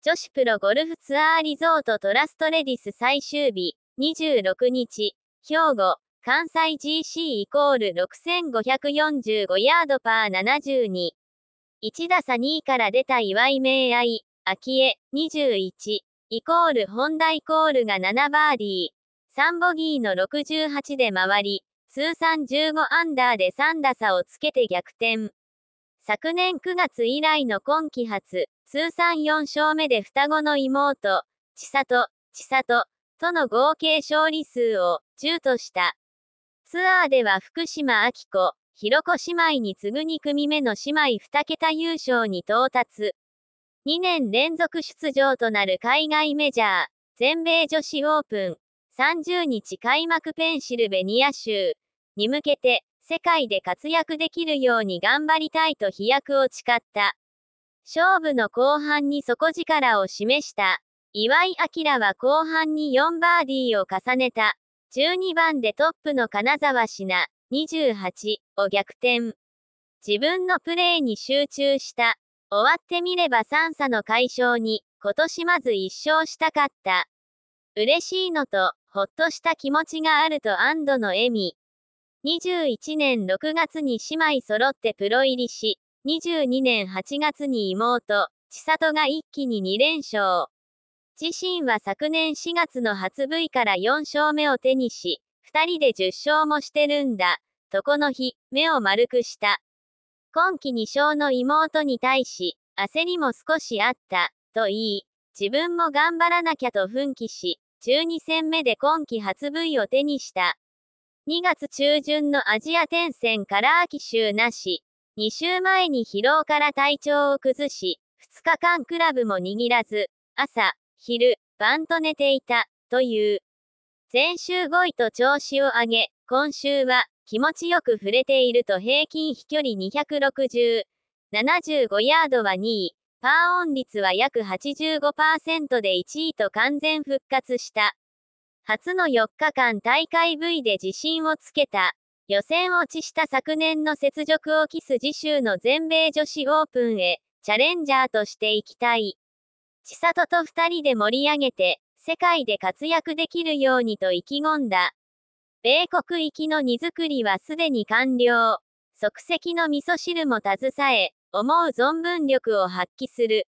女子プロゴルフツアーリゾートトラストレディス最終日、26日、兵庫、関西 GC イコール6545ヤードパー72。1打差2位から出た岩井明愛、秋江、21、イコール本田イコールが7バーディー、3ボギーの68で回り、通算15アンダーで3打差をつけて逆転。昨年9月以来の今季初、通算4勝目で双子の妹、千里、千里、との合計勝利数を10とした。ツアーでは福島明子、広子姉妹に次ぐ2組目の姉妹2桁優勝に到達。2年連続出場となる海外メジャー、全米女子オープン、30日開幕ペンシルベニア州に向けて、世界で活躍できるように頑張りたいと飛躍を誓った。勝負の後半に底力を示した。岩井明は後半に4バーディーを重ねた。12番でトップの金沢な、28を逆転。自分のプレーに集中した。終わってみれば3差の解消に、今年まず1勝したかった。嬉しいのと、ほっとした気持ちがあると安堵の笑み。21年6月に姉妹揃ってプロ入りし、22年8月に妹、千里が一気に2連勝。自身は昨年4月の初 V から4勝目を手にし、2人で10勝もしてるんだ、とこの日、目を丸くした。今季2勝の妹に対し、焦りも少しあった、と言い、自分も頑張らなきゃと奮起し、12戦目で今季初 V を手にした。2月中旬のアジア転戦から秋州なし、2週前に疲労から体調を崩し、2日間クラブも握らず、朝、昼、晩と寝ていた、という。前週5位と調子を上げ、今週は気持ちよく触れていると平均飛距離260、75ヤードは2位、パーオン率は約85%で1位と完全復活した。初の4日間大会 V で自信をつけた。予選落ちした昨年の雪辱を期す次週の全米女子オープンへ、チャレンジャーとしていきたい。千里と2人で盛り上げて、世界で活躍できるようにと意気込んだ。米国行きの荷造りはすでに完了。即席の味噌汁も携え、思う存分力を発揮する。